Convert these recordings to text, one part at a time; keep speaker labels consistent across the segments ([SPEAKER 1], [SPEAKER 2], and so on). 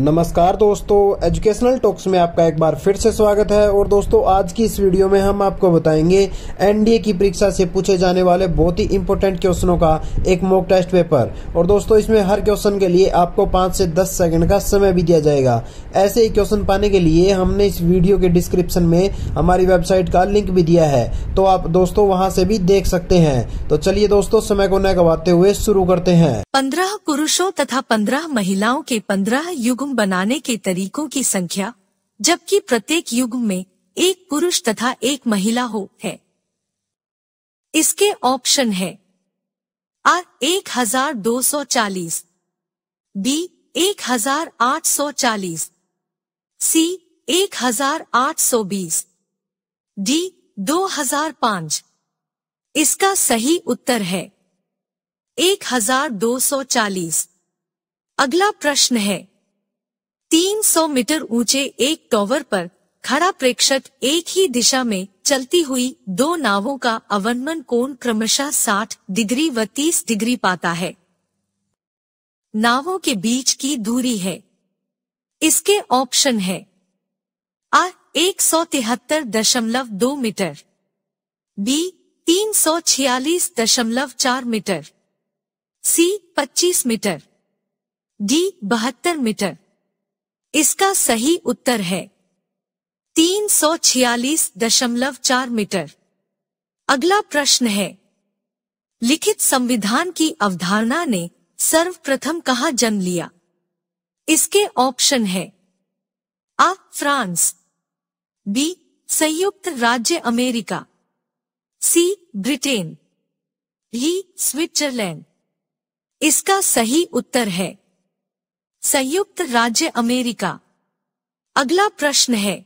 [SPEAKER 1] नमस्कार दोस्तों educational talks में आपका एक बार फिर से स्वागत है और दोस्तों आज की इस वीडियो में हम आपको बताएंगे एनडीए की परीक्षा से पूछे जाने वाले बहुत ही इम्पोर्टेंट क्वेश्चनों का एक मॉक टेस्ट पेपर और दोस्तों इसमें हर क्वेश्चन के लिए आपको पाँच से दस सेकंड का समय भी दिया जाएगा ऐसे ही क्वेश्चन पाने के लिए हमने इस वीडियो के डिस्क्रिप्शन में हमारी वेबसाइट का लिंक भी दिया है तो आप दोस्तों वहाँ से भी देख सकते हैं तो चलिए दोस्तों समय को न गवाते हुए शुरू करते हैं पंद्रह पुरुषों तथा पंद्रह महिलाओं के पंद्रह युग कानून बनाने के तरीकों की संख्या जबकि प्रत्येक युग में एक पुरुष तथा एक महिला हो है इसके ऑप्शन है आ एक हजार दो सौ चालीस बी एक हजार आठ सौ चालीस सी एक हजार आठ सौ बीस डी दो हजार पांच इसका सही उत्तर है एक हजार दो सौ चालीस अगला प्रश्न है 300 मीटर ऊंचे एक टॉवर पर खड़ा प्रेक्षक एक ही दिशा में चलती हुई दो नावों का अवनमन कोण क्रमशः 60 डिग्री व 30 डिग्री पाता है नावों के बीच की दूरी है इसके ऑप्शन है आ एक सौ तिहत्तर दशमलव दो मीटर बी तीन सौ छियालीस दशमलव चार मीटर सी पच्चीस मीटर डी बहत्तर मीटर इसका सही उत्तर है तीन सौ छियालीस दशमलव चार मीटर अगला प्रश्न है लिखित संविधान की अवधारणा ने सर्वप्रथम कहा जन्म लिया इसके ऑप्शन है आ फ्रांस बी संयुक्त राज्य अमेरिका सी ब्रिटेन ही स्विट्जरलैंड इसका सही उत्तर है संयुक्त राज्य अमेरिका अगला प्रश्न है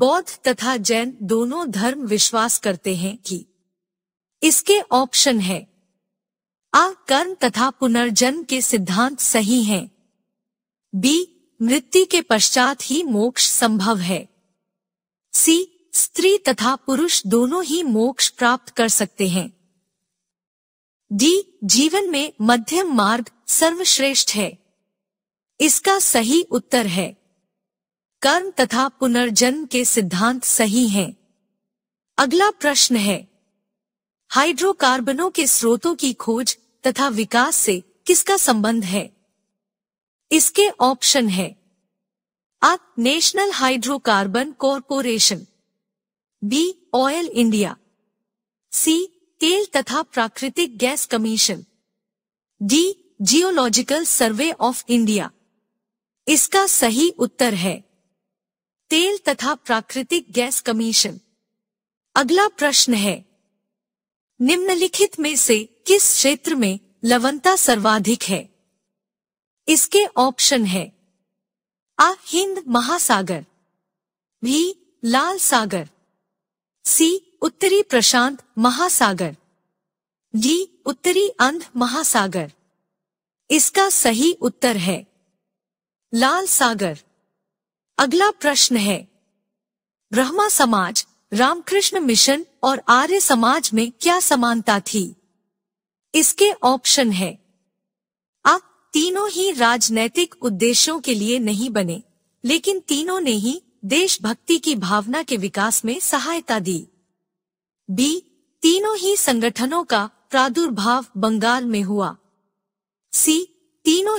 [SPEAKER 1] बौद्ध तथा जैन दोनों धर्म विश्वास करते हैं कि इसके ऑप्शन है आ कर्म तथा पुनर्जन्म के सिद्धांत सही हैं। बी मृत्यु के पश्चात ही मोक्ष संभव है सी स्त्री तथा पुरुष दोनों ही मोक्ष प्राप्त कर सकते हैं डी जीवन में मध्यम मार्ग सर्वश्रेष्ठ है इसका सही उत्तर है कर्म तथा पुनर्जन्म के सिद्धांत सही हैं। अगला प्रश्न है हाइड्रोकार्बनों के स्रोतों की खोज तथा विकास से किसका संबंध है इसके ऑप्शन है आप national hydrocarbon corporation B oil India C तेल तथा प्राकृतिक gas commission D geological survey of India इसका सही उत्तर है तेल तथा प्राकृतिक गैस कमीशन अगला प्रश्न है निम्नलिखित में से किस क्षेत्र में लवनता सर्वाधिक है इसके ऑप्शन है आ हिंद महासागर भी लाल सागर सी उत्तरी प्रशांत महासागर डी उत्तरी अंध महासागर इसका सही उत्तर है लाल सागर अगला प्रश्न है ब्रह्मा समाज रामकृष्ण मिशन और आर्य समाज में क्या समानता थी इसके ऑप्शन है आप तीनों ही राजनैतिक उद्देश्यों के लिए नहीं बने लेकिन तीनों ने ही देशभक्ति की भावना के विकास में सहायता दी बी तीनों ही संगठनों का प्रादुर्भाव बंगाल में हुआ सी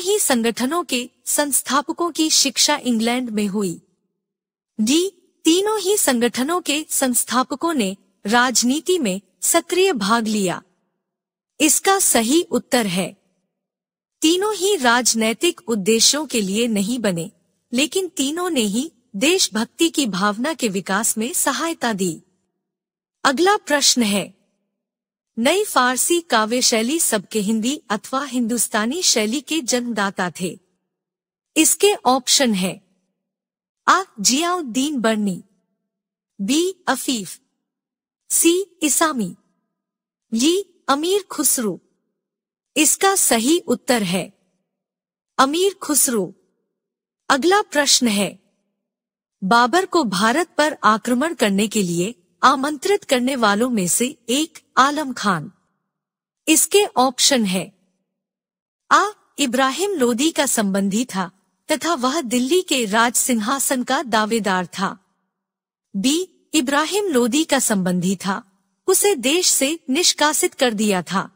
[SPEAKER 1] ही संगठनों के संस्थापकों की शिक्षा इंग्लैंड में हुई डी तीनों ही संगठनों के संस्थापकों ने राजनीति में सक्रिय भाग लिया इसका सही उत्तर है तीनों ही राजनैतिक उद्देश्यों के लिए नहीं बने लेकिन तीनों ने ही देशभक्ति की भावना के विकास में सहायता दी अगला प्रश्न है नई फारसी काव्य शैली सबके हिंदी अथवा हिंदुस्तानी शैली के जन्मदाता थे इसके ऑप्शन है आ जियाउद्दीन बर्नी बी अफीफ सी इसामी जी अमीर खुसरू इसका सही उत्तर है अमीर खुसरू अगला प्रश्न है बाबर को भारत पर आक्रमण करने के लिए आमंत्रित करने वालों में से एक आलम खान इसके ऑप्शन है आ इब्राहिम लोदी का संबंधी था तथा वह दिल्ली के राज सिंहासन का दावेदार था बी इब्राहिम लोदी का संबंधी था उसे देश से निष्कासित कर दिया था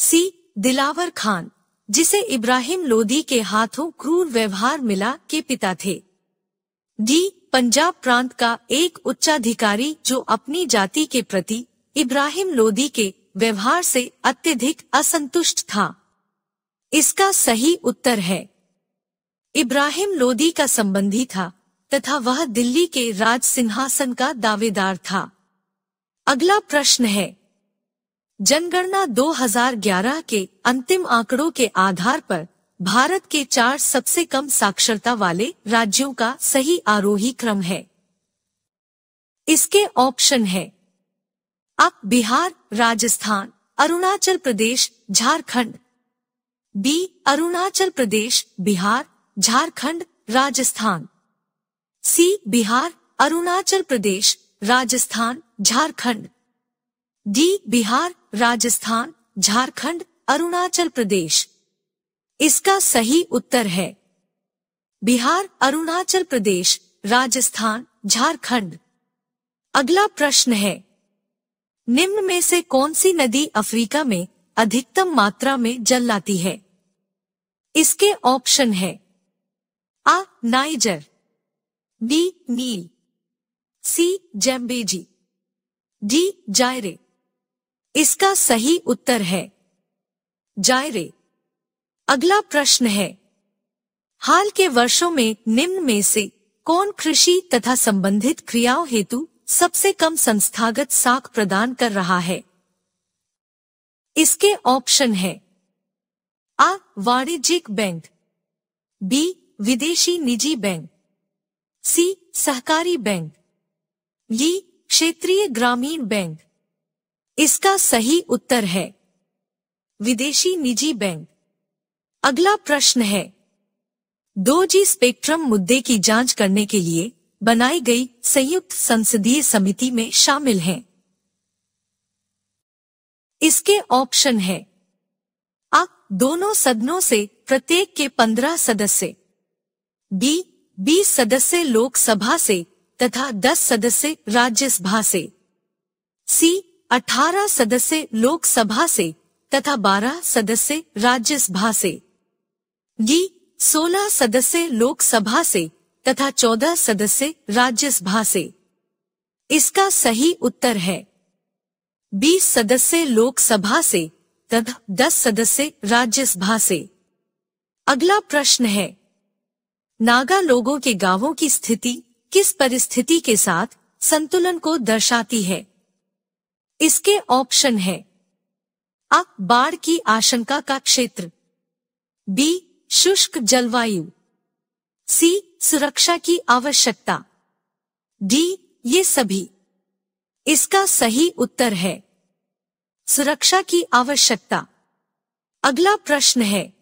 [SPEAKER 1] सी दिलावर खान जिसे इब्राहिम लोदी के हाथों क्रूर व्यवहार मिला के पिता थे डी पंजाब प्रांत का एक उच्चाधिकारी जो अपनी जाति के प्रति इब्राहिम लोदी के व्यवहार से अत्यधिक असंतुष्ट था इसका सही उत्तर है इब्राहिम लोदी का संबंधी था तथा वह दिल्ली के राज सिंहासन का दावेदार था अगला प्रश्न है जनगणना 2011 के अंतिम आंकड़ों के आधार पर भारत के चार सबसे कम साक्षरता वाले राज्यों का सही आरोही क्रम है इसके ऑप्शन है अप Bihar Rajasthan Arunachal Pradesh Jharkhand B Arunachal Pradesh Bihar Jharkhand Rajasthan C Bihar Arunachal Pradesh Rajasthan Jharkhand D Bihar Rajasthan Jharkhand Arunachal Pradesh इसका सही उत्तर है बिहार अरुणाचल प्रदेश राजस्थान झारखंड अगला प्रश्न है निम्न में से कौन सी नदी अफ्रीका में अधिकतम मात्रा में जल लाती है इसके ऑप्शन है आ नाइजर बी नील सी जेम्बेजी डी जायरे इसका सही उत्तर है जायरे अगला प्रश्न है हाल के वर्षों में निम्न में से कौन कृषि तथा संबंधित क्रियाओं हेतु सबसे कम संस्थागत साख प्रदान कर रहा है इसके ऑप्शन है आ वाणिज्यिक बैंक बी विदेशी निजी बैंक सी सहकारी बैंक ली क्षेत्रीय ग्रामीण बैंक इसका सही उत्तर है विदेशी निजी बैंक अगला प्रश्न है दो जी स्पेक्ट्रम मुद्दे की जांच करने के लिए बनाई गई संयुक्त संसदीय समिति में शामिल हैं। इसके ऑप्शन है आ दोनों सदनों से प्रत्येक के पंद्रह सदस्य बी बीस सदस्य लोकसभा से तथा दस सदस्य राज्यसभा से सी अठारह सदस्य लोकसभा से तथा बारह सदस्य राज्यसभा से जी सोलह सदस्य लोकसभा से तथा चौदह सदस्य राज्यसभा से इसका सही उत्तर है बीस सदस्य लोकसभा से तथा दस सदस्य राज्यसभा से अगला प्रश्न है नागा लोगों के गांवों की स्थिति किस परिस्थिति के साथ संतुलन को दर्शाती है इसके ऑप्शन है अ बाढ़ की आशंका का क्षेत्र बी शुष्क जलवायु सी सुरक्षा की आवश्यकता डी ये सभी इसका सही उत्तर है सुरक्षा की आवश्यकता अगला प्रश्न है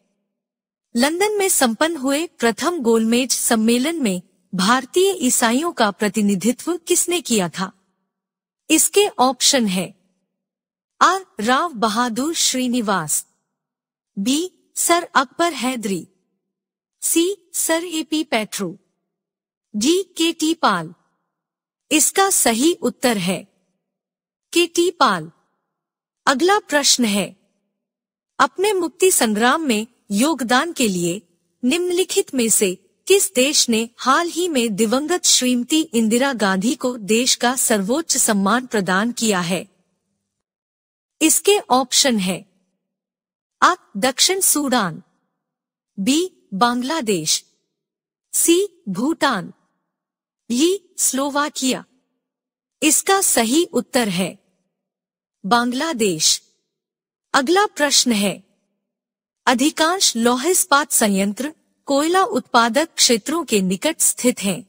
[SPEAKER 1] लंदन में संपन्न हुए प्रथम गोलमेज सम्मेलन में भारतीय ईसाइयों का प्रतिनिधित्व किसने किया था इसके ऑप्शन है R Rao Bahadur Srinivas B sir Akbar Hydari C sir A P Patro D K T Paul इसका सही उत्तर है के टी पाल अगला प्रश्न है अपने मुक्ति संग्राम में योगदान के लिए निम्नलिखित में से किस देश ने हाल ही में दिवंगत श्रीमती इंदिरा गांधी को देश का सर्वोच्च सम्मान प्रदान किया है इसके ऑप्शन है आ दक्षिण Sudan B Bangladesh C Bhutan ई स्लोवाकिया इसका सही उत्तर है बांग्लादेश अगला प्रश्न है अधिकांश लौह इस्पात संयंत्र कोयला उत्पादक क्षेत्रों के निकट स्थित हैं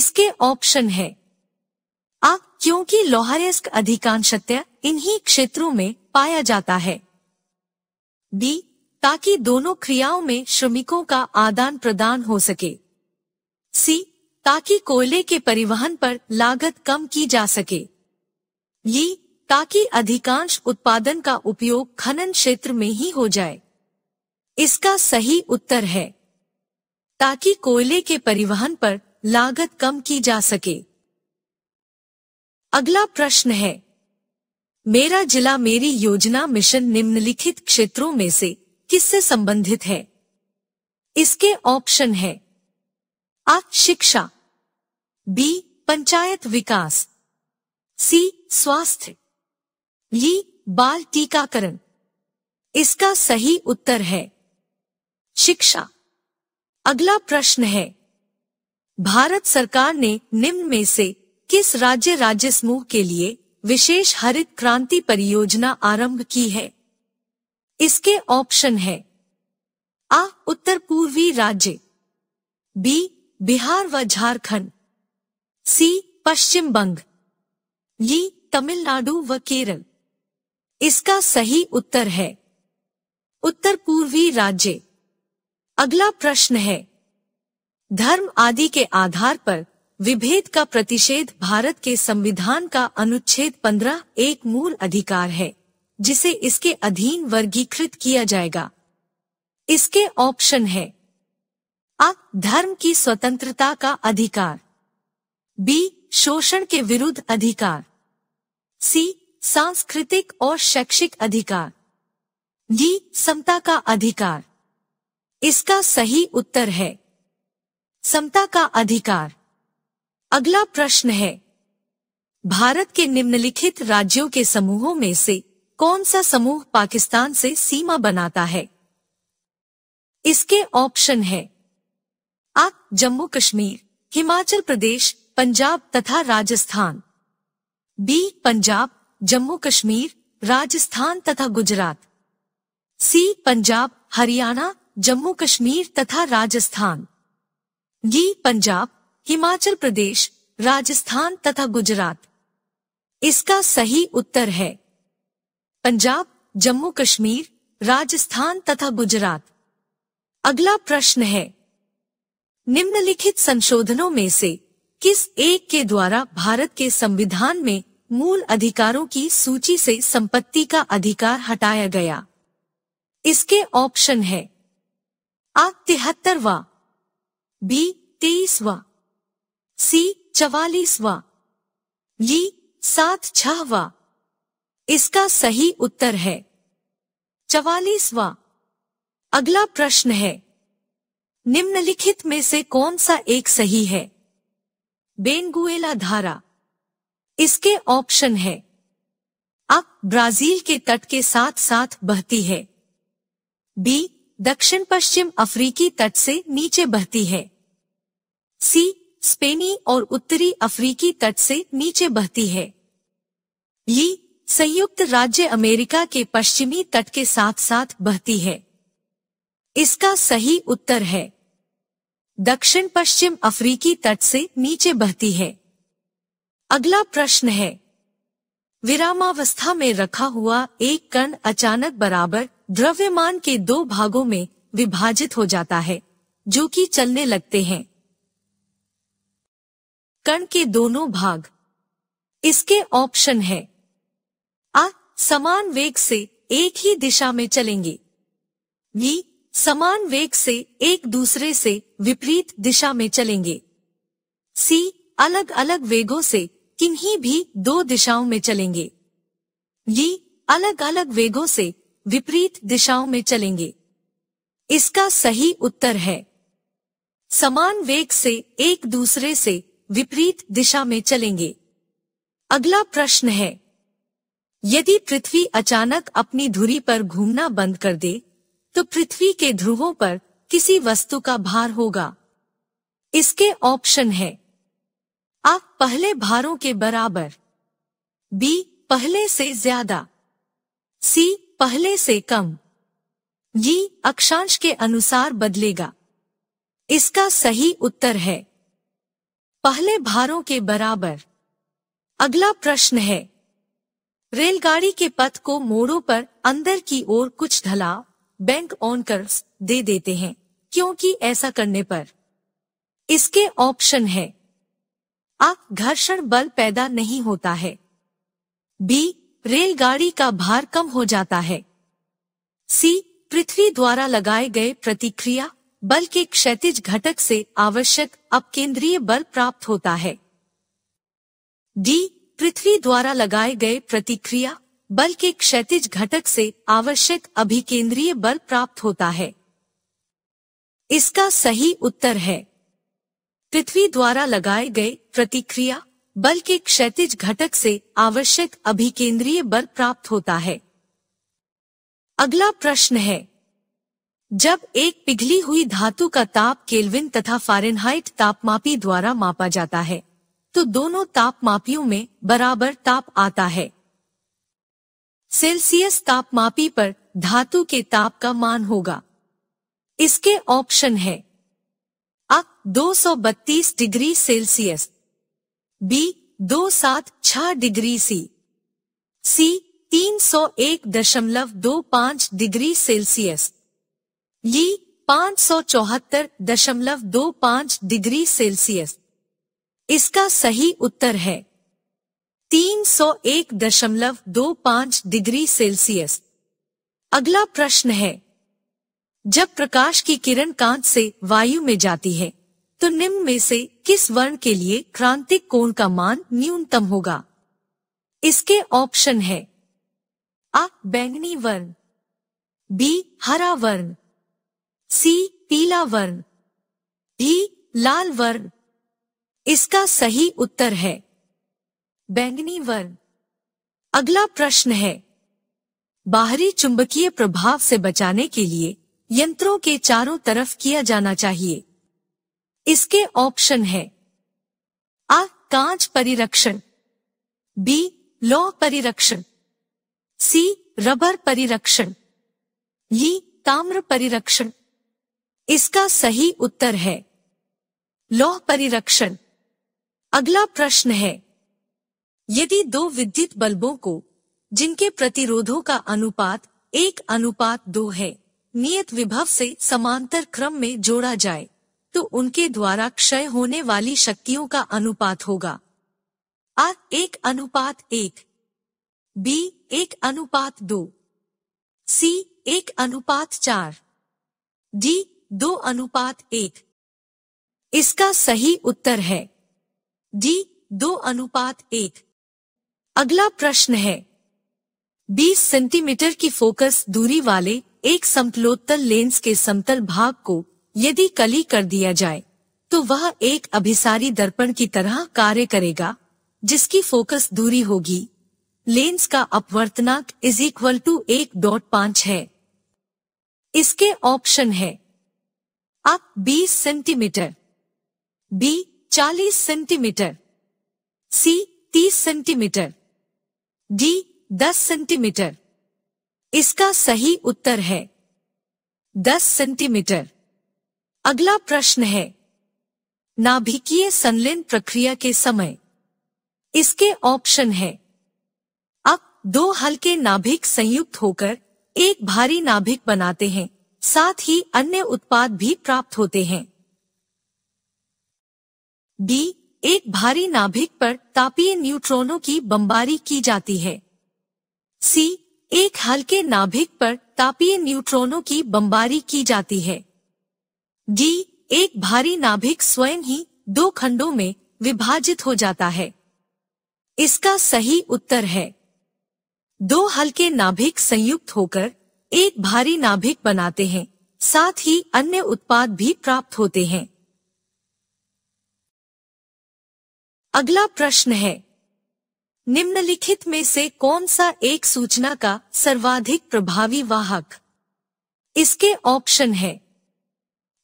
[SPEAKER 1] इसके ऑप्शन है आ क्योंकि लोहारेस्क अधिकांशत्या इन्हीं क्षेत्रों में पाया जाता है बी ताकि दोनों क्रियाओं में श्रमिकों का आदान प्रदान हो सके सी ताकि कोयले के परिवहन पर लागत कम की जा सके ली e, ताकि अधिकांश उत्पादन का उपयोग खनन क्षेत्र में ही हो जाए इसका सही उत्तर है ताकि कोयले के परिवहन पर लागत कम की जा सके अगला प्रश्न है मेरा जिला मेरी योजना मिशन निम्नलिखित क्षेत्रों में से किससे संबंधित है इसके ऑप्शन है आ शिक्षा बी पंचायत विकास सी स्वास्थ्य ली e, बाल टीकाकरण इसका सही उत्तर है शिक्षा अगला प्रश्न है भारत सरकार ने निम्न में से किस राज्य राज्य समूह के लिए विशेष हरित क्रांति परियोजना आरंभ की है इसके ऑप्शन है आ उत्तर पूर्वी राज्य बी बिहार व झारखंड सी पश्चिम बंग ली तमिलनाडु व केरल इसका सही उत्तर है उत्तर पूर्वी राज्य अगला प्रश्न है धर्म आदि के आधार पर विभेद का प्रतिषेध भारत के संविधान का अनुच्छेद पंद्रह एक मूल अधिकार है जिसे इसके अधीन वर्गीकृत किया जाएगा इसके ऑप्शन है अ धर्म की स्वतंत्रता का अधिकार बी शोषण के विरुद्ध अधिकार सी सांस्कृतिक और शैक्षिक अधिकार डी समता का अधिकार इसका सही उत्तर है समता का अधिकार अगला प्रश्न है भारत के निम्नलिखित राज्यों के समूहों में से कौन सा समूह पाकिस्तान से सीमा बनाता है इसके ऑप्शन है आ जम्मू कश्मीर हिमाचल प्रदेश पंजाब तथा राजस्थान बी पंजाब जम्मू कश्मीर राजस्थान तथा गुजरात सी पंजाब हरियाणा जम्मू कश्मीर तथा राजस्थान डी पंजाब हिमाचल प्रदेश राजस्थान तथा गुजरात इसका सही उत्तर है पंजाब जम्मू कश्मीर राजस्थान तथा गुजरात अगला प्रश्न है निम्नलिखित संशोधनों में से किस एक के द्वारा भारत के संविधान में मूल अधिकारों की सूची से संपत्ति का अधिकार हटाया गया इसके ऑप्शन है आ तिहत्तरवा बी तेईसवा सी चवालीसवा ली सात छहवा इसका सही उत्तर है चवालीसवा अगला प्रश्न है निम्नलिखित में से कौन सा एक सही है बेनगुएला धारा इसके ऑप्शन है अब ब्राजील के तट के साथ साथ बहती है बी दक्षिण पश्चिम अफ्रीकी तट से नीचे बहती है सी स्पेनी और उत्तरी अफ्रीकी तट से नीचे बहती है ये संयुक्त राज्य अमेरिका के पश्चिमी तट के साथ साथ बहती है इसका सही उत्तर है दक्षिण पश्चिम अफ्रीकी तट से नीचे बहती है अगला प्रश्न है विरामावस्था में रखा हुआ एक कण अचानक बराबर द्रव्यमान के दो भागों में विभाजित हो जाता है जो कि चलने लगते हैं कण के दोनों भाग इसके ऑप्शन है आ समान वेग से एक ही दिशा में चलेंगे बी समान वेग से एक दूसरे से विपरीत दिशा में चलेंगे सी अलग अलग वेगों से किन्हीं भी दो दिशाओं में चलेंगे डी अलग अलग वेगों से विपरीत दिशाओं में चलेंगे इसका सही उत्तर है समान वेग से एक दूसरे से विपरीत दिशा में चलेंगे अगला प्रश्न है यदि पृथ्वी अचानक अपनी धुरी पर घूमना बंद कर दे तो पृथ्वी के ध्रुवों पर किसी वस्तु का भार होगा इसके ऑप्शन है आ पहले भारों के बराबर बी पहले से ज्यादा सी पहले से कम ये अक्षांश के अनुसार बदलेगा इसका सही उत्तर है पहले भारों के बराबर अगला प्रश्न है रेलगाड़ी के पथ को मोड़ों पर अंदर की ओर कुछ ढला बैंक ऑन कर दे देते हैं क्योंकि ऐसा करने पर इसके ऑप्शन है आप घर्षण बल पैदा नहीं होता है बी रेलगाड़ी का भार कम हो जाता है सी पृथ्वी द्वारा लगाए गए प्रतिक्रिया बल के क्षतिज घटक से आवश्यक अपकेंद्रीय बल प्राप्त होता है डी पृथ्वी द्वारा लगाए गए प्रतिक्रिया बल के क्षैतिज घटक से आवश्यक अभिकेंद्रीय बल प्राप्त होता है इसका सही उत्तर है पृथ्वी द्वारा लगाए गए प्रतिक्रिया बल के क्षतिज घटक से आवश्यक अभिकेंद्रीय बल प्राप्त होता है अगला प्रश्न है जब एक पिघली हुई धातु का ताप केल्विन तथा फारेनहाइट तापमापी द्वारा मापा जाता है तो दोनों तापमापियों में बराबर ताप आता है सेल्सियस तापमापी पर धातु के ताप का मान होगा इसके ऑप्शन है अ 232 degree Celsius B 276 degree C C 301.25 degree Celsius ली पांच सौ चौहत्तर दशमलव दो पांच डिग्री सेल्सियस इसका सही उत्तर है तीन सौ एक दशमलव दो पांच डिग्री सेल्सियस अगला प्रश्न है जब प्रकाश की किरण कांच से वायु में जाती है तो निम्न में से किस वर्ण के लिए क्रांतिक कोण का मान न्यूनतम होगा इसके ऑप्शन है आ बैंगनी वर्ण बी हरा वर्ण सी पीला वर्ण डी लाल वर्ण इसका सही उत्तर है बैंगनी वर्ण अगला प्रश्न है बाहरी चुंबकीय प्रभाव से बचाने के लिए यंत्रों के चारों तरफ किया जाना चाहिए इसके ऑप्शन है आ कांच परिरक्षण बी लौ परिरक्षण सी रबर परिरक्षण ली ताम्र परिरक्षण इसका सही उत्तर है लौह परिरक्षण अगला प्रश्न है यदि दो विद्युत बल्बों को जिनके प्रतिरोधों का अनुपात एक अनुपात दो है नियत विभव से समांतर क्रम में जोड़ा जाए तो उनके द्वारा क्षय होने वाली शक्तियों का अनुपात होगा आ एक अनुपात एक बी एक अनुपात दो सी एक अनुपात चार डी दो अनुपात एक इसका सही उत्तर है डी दो अनुपात एक अगला प्रश्न है 20 सेंटीमीटर की फोकस दूरी वाले एक समतलोत्तल लेंस के समतल भाग को यदि कली कर दिया जाए तो वह एक अभिसारी दर्पण की तरह कार्य करेगा जिसकी फोकस दूरी होगी लेंस का अपवर्तनाक इज इक्वल टू एक डॉट पांच है इसके ऑप्शन है अप बी सेंटीमीटर बी चालीस सेंटीमीटर सी तीस सेंटीमीटर डी दस सेंटीमीटर इसका सही उत्तर है दस सेंटीमीटर अगला प्रश्न है नाभिकीय संलयन प्रक्रिया के समय इसके ऑप्शन है अब दो हल्के नाभिक संयुक्त होकर एक भारी नाभिक बनाते हैं साथ ही अन्य उत्पाद भी प्राप्त होते हैं बी एक भारी नाभिक पर तापीय न्यूट्रॉनों की बमबारी की जाती है सी एक हल्के नाभिक पर तापीय न्यूट्रॉनों की बमबारी की जाती है डी एक भारी नाभिक स्वयं ही दो खंडों में विभाजित हो जाता है इसका सही उत्तर है दो हल्के नाभिक संयुक्त होकर एक भारी नाभिक बनाते हैं साथ ही अन्य उत्पाद भी प्राप्त होते हैं अगला प्रश्न है निम्नलिखित में से कौन सा एक सूचना का सर्वाधिक प्रभावी वाहक इसके ऑप्शन है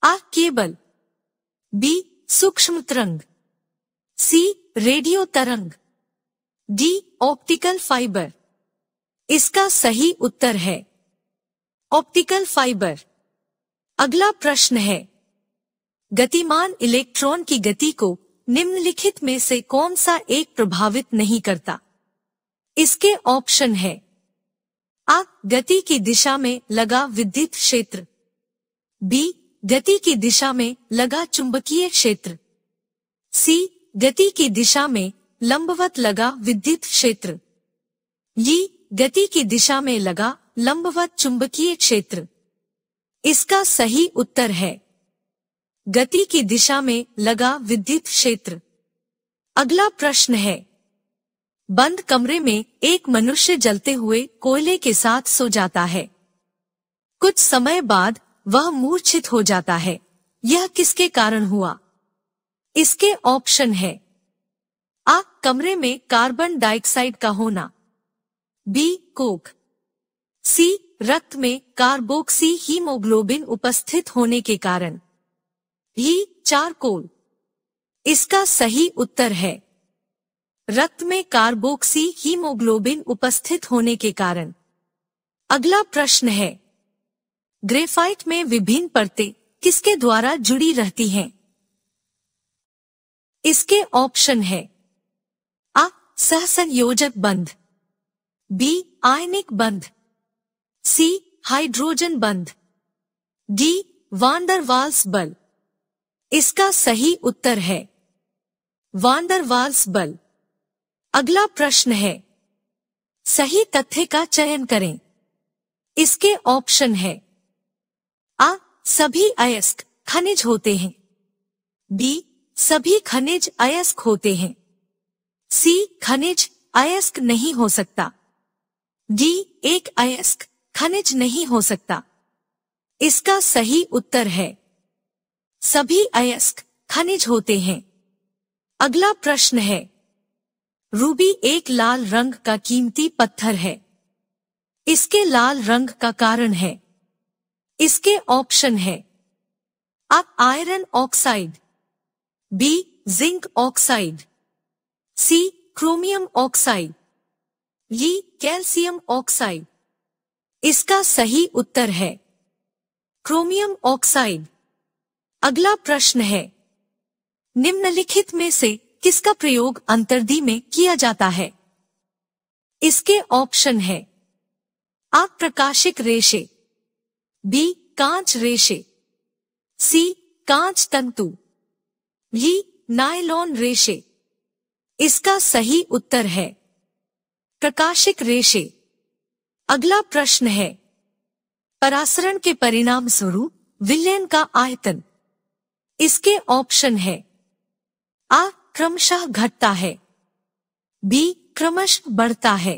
[SPEAKER 1] आ केबल बी सूक्ष्म तरंग सी रेडियो तरंग डी ऑप्टिकल फाइबर इसका सही उत्तर है ऑप्टिकल फाइबर अगला प्रश्न है गतिमान इलेक्ट्रॉन की गति को निम्नलिखित में से कौन सा एक प्रभावित नहीं करता इसके ऑप्शन है आ गति की दिशा में लगा विद्युत क्षेत्र बी गति की दिशा में लगा चुंबकीय क्षेत्र सी गति की दिशा में लंबवत लगा विद्युत क्षेत्र ये गति की दिशा में लगा लंबवत चुंबकीय क्षेत्र इसका सही उत्तर है गति की दिशा में लगा विद्युत क्षेत्र अगला प्रश्न है बंद कमरे में एक मनुष्य जलते हुए कोयले के साथ सो जाता है कुछ समय बाद वह मूर्छित हो जाता है यह किसके कारण हुआ इसके ऑप्शन है आ कमरे में कार्बन डाइऑक्साइड का होना बी कोक सी रक्त में कार्बोक्सी हीमोग्लोबिन उपस्थित होने के कारण ही चारकोल इसका सही उत्तर है रक्त में कार्बोक्सी हीमोग्लोबिन उपस्थित होने के कारण अगला प्रश्न है ग्रेफाइट में विभिन्न परतें किसके द्वारा जुड़ी रहती हैं? इसके ऑप्शन है आ सहसंयोजक बंध बी आयनिक बंध सी हाइड्रोजन बंध डी वांडरवाल्स बल इसका सही उत्तर है वांडरवाल्स बल अगला प्रश्न है सही तथ्य का चयन करें इसके ऑप्शन है आ सभी अयस्क खनिज होते हैं बी सभी खनिज अयस्क होते हैं सी खनिज अयस्क नहीं हो सकता डी एक अयस्क खनिज नहीं हो सकता इसका सही उत्तर है सभी अयस्क खनिज होते हैं अगला प्रश्न है रूबी एक लाल रंग का कीमती पत्थर है इसके लाल रंग का कारण है इसके ऑप्शन है आप iron oxide B zinc oxide C chromium oxide ली कैल्शियम ऑक्साइड इसका सही उत्तर है क्रोमियम ऑक्साइड अगला प्रश्न है निम्नलिखित में से किसका प्रयोग अंतर्दी में किया जाता है इसके ऑप्शन है आ प्रकाशिक रेशे बी कांच रेशे सी कांच तंतु ली नायलॉन रेशे इसका सही उत्तर है प्रकाशिक रेशे अगला प्रश्न है परासरण के परिणाम स्वरूप विलयन का आयतन इसके ऑप्शन है आ क्रमशः घटता है बी क्रमश बढ़ता है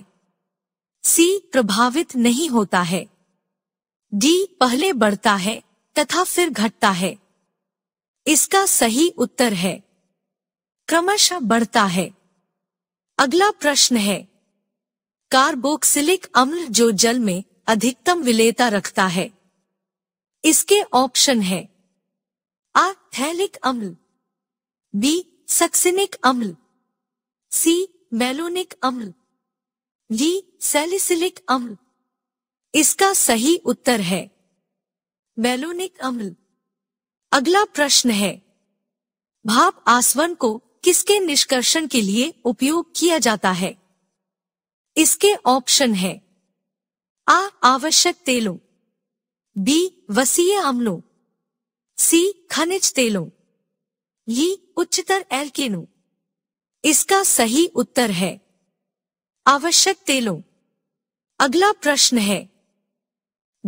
[SPEAKER 1] सी प्रभावित नहीं होता है डी पहले बढ़ता है तथा फिर घटता है इसका सही उत्तर है क्रमशः बढ़ता है अगला प्रश्न है कार्बोक्सिलिक अम्ल जो जल में अधिकतम विलेता रखता है इसके ऑप्शन है आ थैलिक अम्ल बी सक्सिनिक अम्ल सी मेलोनिक अम्ल डी सेलिसिलिक अम्ल इसका सही उत्तर है मेलोनिक अम्ल अगला प्रश्न है भाप आसवन को किसके निष्कर्षण के लिए उपयोग किया जाता है इसके ऑप्शन है आ आवश्यक तेलों बी वसीय अम्लों सी खनिज तेलों ई e, उच्चतर एल्केनो इसका सही उत्तर है आवश्यक तेलों अगला प्रश्न है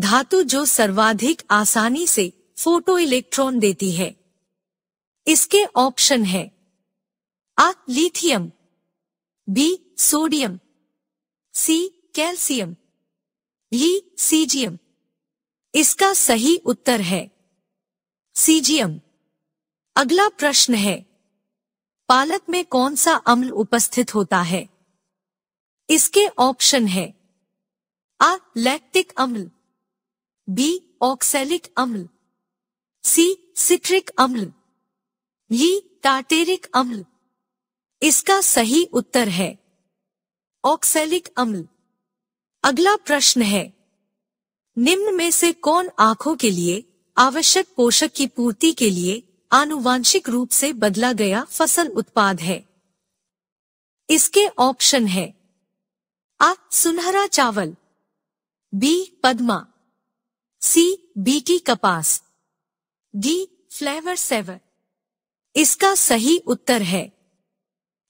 [SPEAKER 1] धातु जो सर्वाधिक आसानी से फोटो इलेक्ट्रॉन देती है इसके ऑप्शन है आ lithium B sodium C calcium ई सीजियम इसका सही उत्तर है सीजियम अगला प्रश्न है पालक में कौन सा अम्ल उपस्थित होता है इसके ऑप्शन है आ लैक्टिक अम्ल बी ऑक्सैलिक अम्ल सी सिट्रिक अम्ल ई टाटेरिक अम्ल इसका सही उत्तर है ऑक्सैलिक अम्ल अगला प्रश्न है निम्न में से कौन आंखों के लिए आवश्यक पोषक की पूर्ति के लिए आनुवांशिक रूप से बदला गया फसल उत्पाद है इसके ऑप्शन है आ सुनहरा चावल बी पद्मा सी बीटी कपास डी फ्लेवर सेवर इसका सही उत्तर है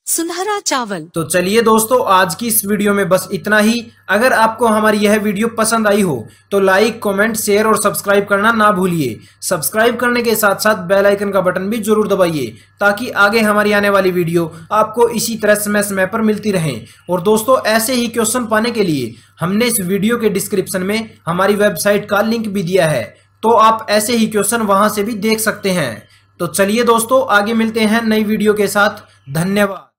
[SPEAKER 1] सुनहरा चावल तो चलिए दोस्तों आज की इस वीडियो में बस इतना ही अगर आपको हमारी यह वीडियो पसंद आई हो तो लाइक कमेंट शेयर और सब्सक्राइब करना ना भूलिए सब्सक्राइब करने के साथ साथ बेल आइकन का बटन भी जरूर दबाइए ताकि आगे हमारी आने वाली वीडियो आपको इसी तरह समय समय पर मिलती रहे और दोस्तों ऐसे ही क्वेश्चन पाने के लिए हमने इस वीडियो के डिस्क्रिप्शन में हमारी वेबसाइट का लिंक भी दिया है तो आप ऐसे ही क्वेश्चन वहां से भी देख सकते हैं तो चलिए दोस्तों आगे मिलते हैं नई वीडियो के साथ धन्यवाद